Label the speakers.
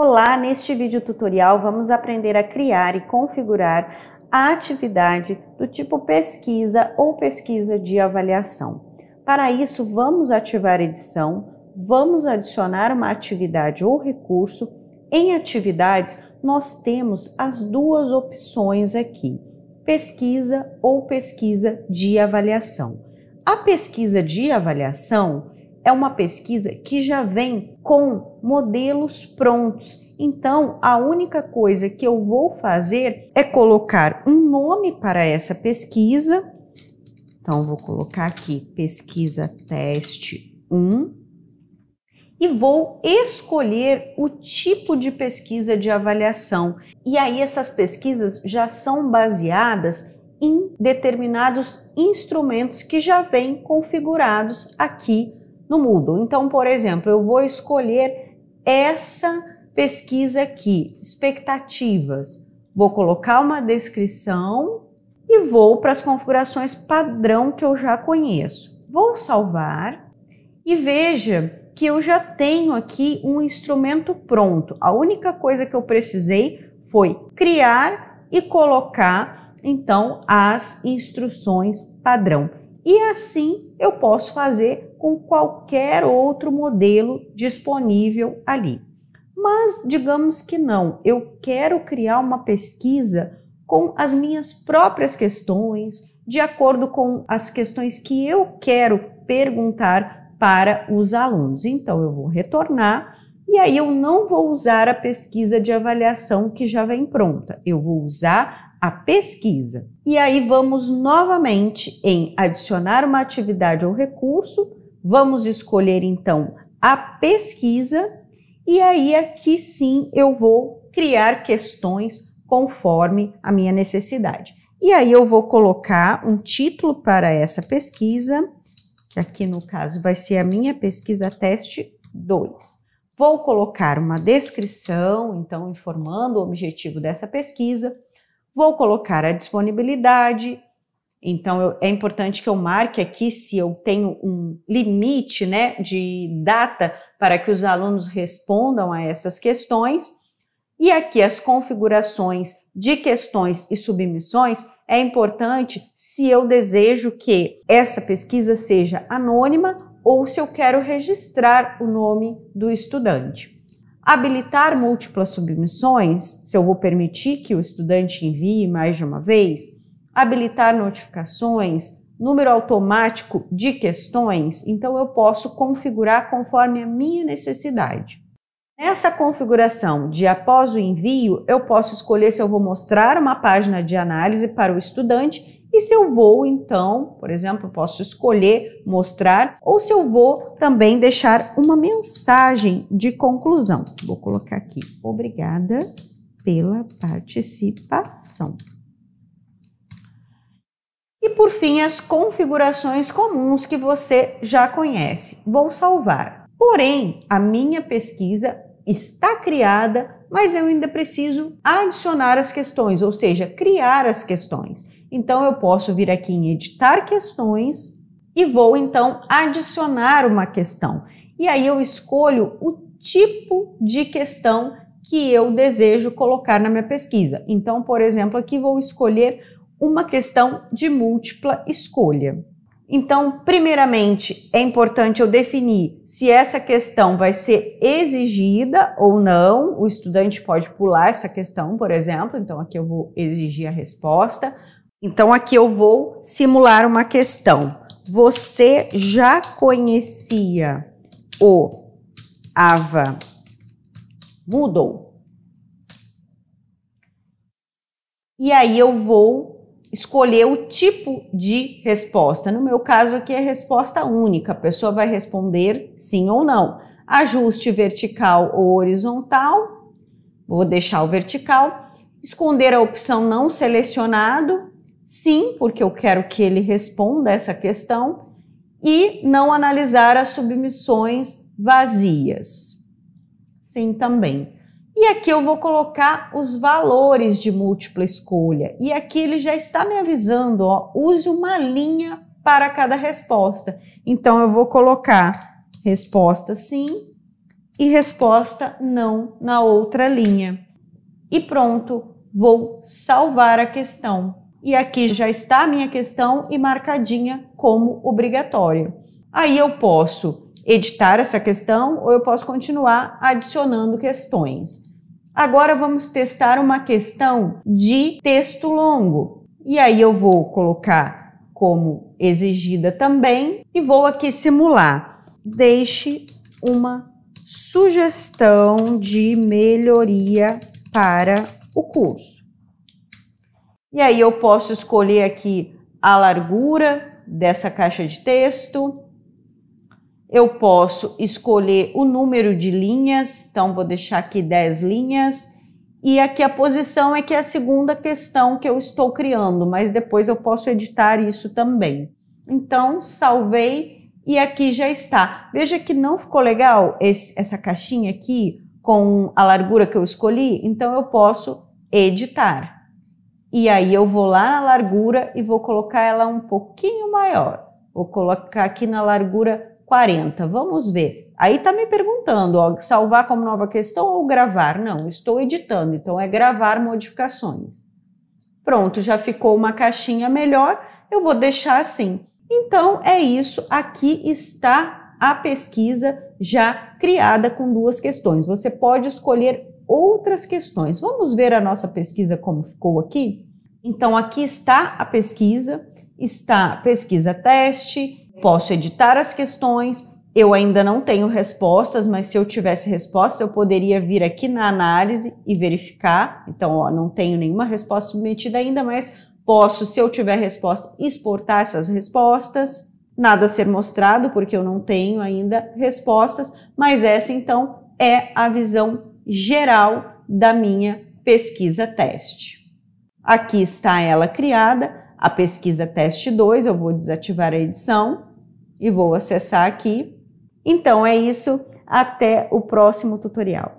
Speaker 1: Olá, neste vídeo tutorial vamos aprender a criar e configurar a atividade do tipo pesquisa ou pesquisa de avaliação. Para isso, vamos ativar edição, vamos adicionar uma atividade ou recurso. Em atividades, nós temos as duas opções aqui, pesquisa ou pesquisa de avaliação. A pesquisa de avaliação é uma pesquisa que já vem com modelos prontos. Então, a única coisa que eu vou fazer é colocar um nome para essa pesquisa. Então, vou colocar aqui pesquisa teste 1 e vou escolher o tipo de pesquisa de avaliação. E aí, essas pesquisas já são baseadas em determinados instrumentos que já vêm configurados aqui no Moodle. Então, por exemplo, eu vou escolher essa pesquisa aqui, expectativas. Vou colocar uma descrição e vou para as configurações padrão que eu já conheço. Vou salvar e veja que eu já tenho aqui um instrumento pronto. A única coisa que eu precisei foi criar e colocar então as instruções padrão. E assim eu posso fazer com qualquer outro modelo disponível ali. Mas digamos que não, eu quero criar uma pesquisa com as minhas próprias questões, de acordo com as questões que eu quero perguntar para os alunos. Então eu vou retornar e aí eu não vou usar a pesquisa de avaliação que já vem pronta, eu vou usar a pesquisa. E aí vamos novamente em adicionar uma atividade ou recurso, vamos escolher então a pesquisa, e aí aqui sim eu vou criar questões conforme a minha necessidade. E aí eu vou colocar um título para essa pesquisa, que aqui no caso vai ser a minha pesquisa teste 2. Vou colocar uma descrição, então informando o objetivo dessa pesquisa, Vou colocar a disponibilidade. Então, eu, é importante que eu marque aqui se eu tenho um limite né, de data para que os alunos respondam a essas questões. E aqui as configurações de questões e submissões é importante se eu desejo que essa pesquisa seja anônima ou se eu quero registrar o nome do estudante. Habilitar múltiplas submissões, se eu vou permitir que o estudante envie mais de uma vez. Habilitar notificações, número automático de questões, então eu posso configurar conforme a minha necessidade. Nessa configuração de após o envio, eu posso escolher se eu vou mostrar uma página de análise para o estudante e se eu vou, então, por exemplo, posso escolher mostrar ou se eu vou também deixar uma mensagem de conclusão. Vou colocar aqui, obrigada pela participação. E por fim, as configurações comuns que você já conhece. Vou salvar. Porém, a minha pesquisa está criada, mas eu ainda preciso adicionar as questões, ou seja, criar as questões. Então eu posso vir aqui em editar questões e vou então adicionar uma questão. E aí eu escolho o tipo de questão que eu desejo colocar na minha pesquisa. Então, por exemplo, aqui vou escolher uma questão de múltipla escolha. Então, primeiramente, é importante eu definir se essa questão vai ser exigida ou não. O estudante pode pular essa questão, por exemplo, então aqui eu vou exigir a resposta. Então, aqui eu vou simular uma questão. Você já conhecia o Ava Moodle? E aí eu vou escolher o tipo de resposta. No meu caso aqui é resposta única. A pessoa vai responder sim ou não. Ajuste vertical ou horizontal. Vou deixar o vertical. Esconder a opção não selecionado Sim, porque eu quero que ele responda essa questão e não analisar as submissões vazias. Sim, também. E aqui eu vou colocar os valores de múltipla escolha. E aqui ele já está me avisando, ó, use uma linha para cada resposta. Então eu vou colocar resposta sim e resposta não na outra linha. E pronto, vou salvar a questão. E aqui já está a minha questão e marcadinha como obrigatória. Aí eu posso editar essa questão ou eu posso continuar adicionando questões. Agora vamos testar uma questão de texto longo. E aí eu vou colocar como exigida também e vou aqui simular. Deixe uma sugestão de melhoria para o curso. E aí eu posso escolher aqui a largura dessa caixa de texto. Eu posso escolher o número de linhas, então vou deixar aqui 10 linhas. E aqui a posição é que é a segunda questão que eu estou criando, mas depois eu posso editar isso também. Então, salvei e aqui já está. Veja que não ficou legal esse, essa caixinha aqui com a largura que eu escolhi, então eu posso editar. E aí eu vou lá na largura e vou colocar ela um pouquinho maior. Vou colocar aqui na largura 40. Vamos ver. Aí tá me perguntando, ó, salvar como nova questão ou gravar? Não, estou editando, então é gravar modificações. Pronto, já ficou uma caixinha melhor. Eu vou deixar assim. Então é isso, aqui está a pesquisa já criada com duas questões. Você pode escolher outras questões. Vamos ver a nossa pesquisa como ficou aqui? Então, aqui está a pesquisa, está pesquisa teste, posso editar as questões. Eu ainda não tenho respostas, mas se eu tivesse respostas, eu poderia vir aqui na análise e verificar. Então, ó, não tenho nenhuma resposta submetida ainda, mas posso, se eu tiver resposta, exportar essas respostas nada a ser mostrado, porque eu não tenho ainda respostas, mas essa então é a visão geral da minha pesquisa teste. Aqui está ela criada, a pesquisa teste 2, eu vou desativar a edição e vou acessar aqui. Então é isso, até o próximo tutorial.